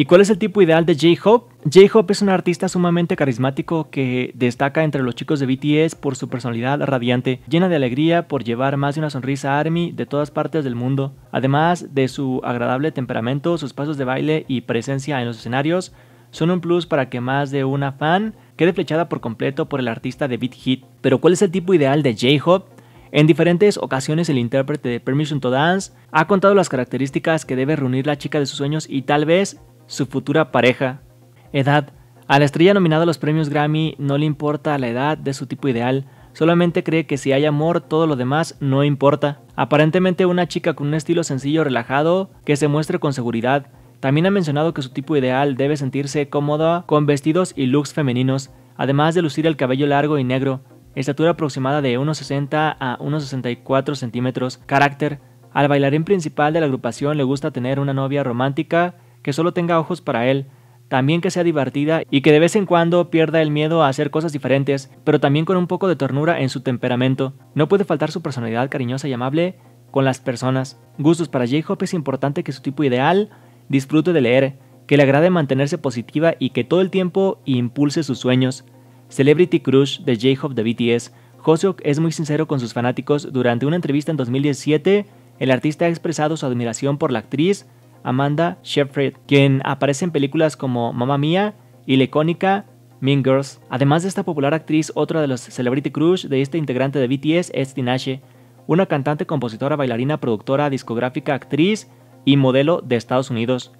¿Y cuál es el tipo ideal de J-Hope? J-Hope es un artista sumamente carismático que destaca entre los chicos de BTS por su personalidad radiante, llena de alegría por llevar más de una sonrisa a ARMY de todas partes del mundo. Además de su agradable temperamento, sus pasos de baile y presencia en los escenarios son un plus para que más de una fan quede flechada por completo por el artista de Beat Hit. Pero ¿cuál es el tipo ideal de J-Hope? En diferentes ocasiones el intérprete de Permission to Dance ha contado las características que debe reunir la chica de sus sueños y tal vez su futura pareja. Edad. A la estrella nominada a los premios Grammy no le importa la edad de su tipo ideal, solamente cree que si hay amor todo lo demás no importa. Aparentemente una chica con un estilo sencillo relajado que se muestre con seguridad. También ha mencionado que su tipo ideal debe sentirse cómoda con vestidos y looks femeninos, además de lucir el cabello largo y negro, estatura aproximada de 1,60 a 1,64 centímetros, carácter. Al bailarín principal de la agrupación le gusta tener una novia romántica que solo tenga ojos para él, también que sea divertida y que de vez en cuando pierda el miedo a hacer cosas diferentes, pero también con un poco de ternura en su temperamento. No puede faltar su personalidad cariñosa y amable con las personas. Gustos para J-Hope es importante que su tipo ideal disfrute de leer, que le agrade mantenerse positiva y que todo el tiempo impulse sus sueños. Celebrity Crush de J-Hope de BTS. Hoseok es muy sincero con sus fanáticos. Durante una entrevista en 2017, el artista ha expresado su admiración por la actriz Amanda Shepherd, quien aparece en películas como Mamma Mía y la icónica Mean Girls. Además de esta popular actriz, otra de los celebrity crush de este integrante de BTS es Tinashe, una cantante, compositora, bailarina, productora, discográfica, actriz y modelo de Estados Unidos.